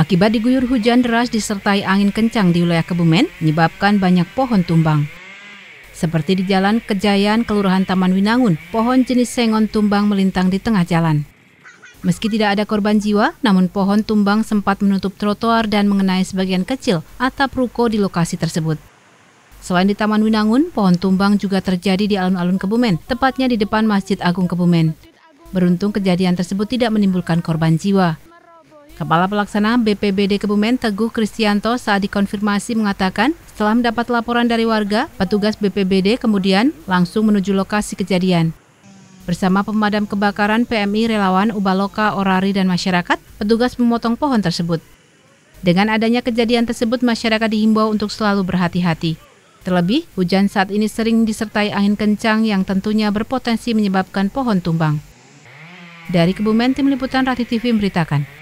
Akibat diguyur hujan deras disertai angin kencang di wilayah Kebumen, menyebabkan banyak pohon tumbang. Seperti di Jalan Kejayaan, Kelurahan Taman Winangun, pohon jenis sengon tumbang melintang di tengah jalan. Meski tidak ada korban jiwa, namun pohon tumbang sempat menutup trotoar dan mengenai sebagian kecil atap ruko di lokasi tersebut. Selain di Taman Winangun, pohon tumbang juga terjadi di alun-alun Kebumen, tepatnya di depan Masjid Agung Kebumen. Beruntung kejadian tersebut tidak menimbulkan korban jiwa. Kepala Pelaksana BPBD Kebumen Teguh Kristianto saat dikonfirmasi mengatakan setelah mendapat laporan dari warga, petugas BPBD kemudian langsung menuju lokasi kejadian. Bersama pemadam kebakaran PMI relawan Ubaloka, Orari, dan masyarakat, petugas memotong pohon tersebut. Dengan adanya kejadian tersebut, masyarakat dihimbau untuk selalu berhati-hati. Terlebih, hujan saat ini sering disertai angin kencang yang tentunya berpotensi menyebabkan pohon tumbang. Dari Kebumen, Tim Liputan Rati TV memberitakan.